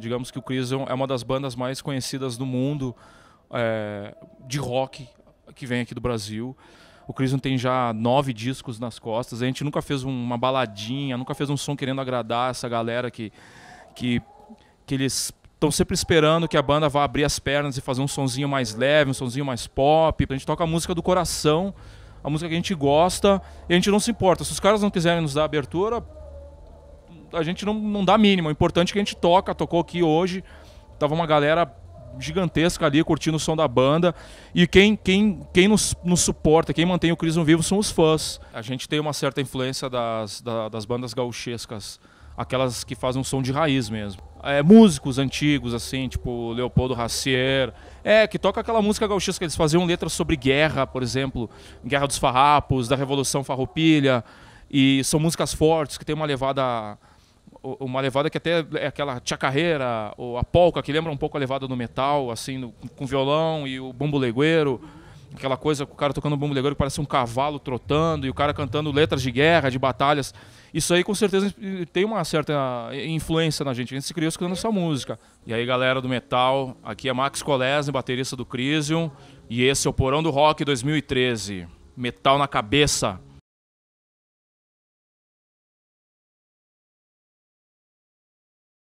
Digamos que o Crision é uma das bandas mais conhecidas do mundo é, de rock que vem aqui do Brasil. O Crision tem já nove discos nas costas. A gente nunca fez uma baladinha, nunca fez um som querendo agradar essa galera que, que, que eles estão sempre esperando que a banda vá abrir as pernas e fazer um sonzinho mais leve, um sonzinho mais pop. A gente toca a música do coração, a música que a gente gosta, e a gente não se importa. Se os caras não quiserem nos dar abertura, a gente não, não dá mínimo. O importante é que a gente toca, tocou aqui hoje. Tava uma galera gigantesca ali curtindo o som da banda. E quem, quem, quem nos, nos suporta, quem mantém o Cris vivo são os fãs. A gente tem uma certa influência das, da, das bandas gauchescas, aquelas que fazem um som de raiz mesmo. É, músicos antigos, assim, tipo Leopoldo Racier, é, que toca aquela música gauchesca, eles faziam letras sobre guerra, por exemplo, Guerra dos Farrapos, da Revolução Farroupilha. E são músicas fortes, que tem uma levada uma levada que até é aquela chacarreira, ou a polca, que lembra um pouco a levada do metal, assim, no, com violão e o bumbo legueiro. Aquela coisa com o cara tocando o bumbo legueiro que parece um cavalo trotando e o cara cantando letras de guerra, de batalhas. Isso aí com certeza tem uma certa influência na gente. A gente se criou escutando essa música. E aí, galera do metal, aqui é Max Colesne, baterista do Crisium, e esse é o Porão do Rock 2013. Metal na cabeça.